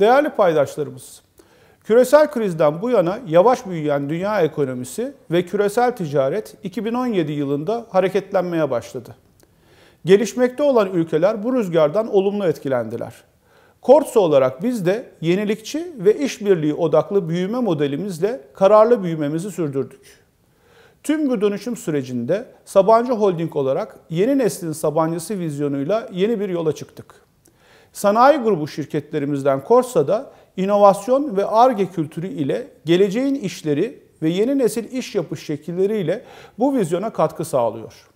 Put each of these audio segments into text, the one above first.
Değerli paydaşlarımız, küresel krizden bu yana yavaş büyüyen dünya ekonomisi ve küresel ticaret 2017 yılında hareketlenmeye başladı. Gelişmekte olan ülkeler bu rüzgardan olumlu etkilendiler. Kortsa olarak biz de yenilikçi ve işbirliği odaklı büyüme modelimizle kararlı büyümemizi sürdürdük. Tüm bu dönüşüm sürecinde Sabancı Holding olarak yeni neslin Sabancısı vizyonuyla yeni bir yola çıktık. Sanayi grubu şirketlerimizden da, inovasyon ve ARGE kültürü ile geleceğin işleri ve yeni nesil iş yapış şekilleriyle bu vizyona katkı sağlıyor.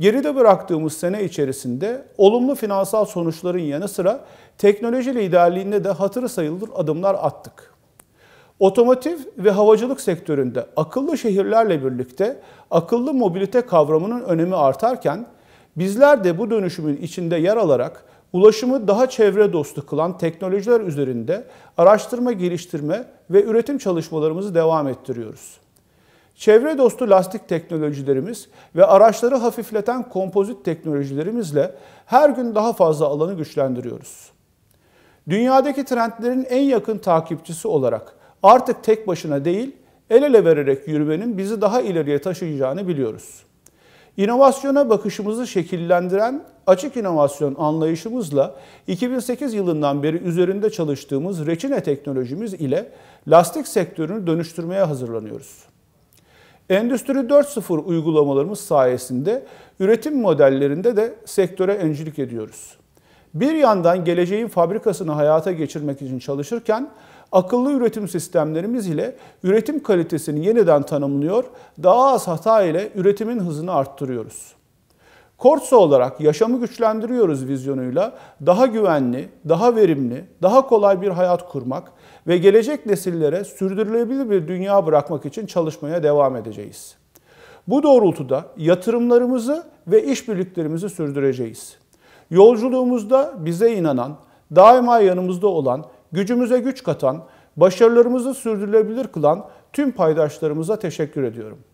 Geride bıraktığımız sene içerisinde olumlu finansal sonuçların yanı sıra teknoloji liderliğinde de hatırı sayılır adımlar attık. Otomotiv ve havacılık sektöründe akıllı şehirlerle birlikte akıllı mobilite kavramının önemi artarken bizler de bu dönüşümün içinde yer alarak ulaşımı daha çevre dostu kılan teknolojiler üzerinde araştırma, geliştirme ve üretim çalışmalarımızı devam ettiriyoruz. Çevre dostu lastik teknolojilerimiz ve araçları hafifleten kompozit teknolojilerimizle her gün daha fazla alanı güçlendiriyoruz. Dünyadaki trendlerin en yakın takipçisi olarak artık tek başına değil, el ele vererek yürümenin bizi daha ileriye taşıyacağını biliyoruz. İnovasyona bakışımızı şekillendiren açık inovasyon anlayışımızla 2008 yılından beri üzerinde çalıştığımız reçine teknolojimiz ile lastik sektörünü dönüştürmeye hazırlanıyoruz. Endüstri 4.0 uygulamalarımız sayesinde üretim modellerinde de sektöre öncülük ediyoruz bir yandan geleceğin fabrikasını hayata geçirmek için çalışırken akıllı üretim sistemlerimiz ile üretim kalitesini yeniden tanımlıyor, daha az hata ile üretimin hızını arttırıyoruz. Korsa olarak yaşamı güçlendiriyoruz vizyonuyla daha güvenli, daha verimli, daha kolay bir hayat kurmak ve gelecek nesillere sürdürülebilir bir dünya bırakmak için çalışmaya devam edeceğiz. Bu doğrultuda yatırımlarımızı ve işbirliklerimizi sürdüreceğiz. Yolculuğumuzda bize inanan, daima yanımızda olan, gücümüze güç katan, başarılarımızı sürdürülebilir kılan tüm paydaşlarımıza teşekkür ediyorum.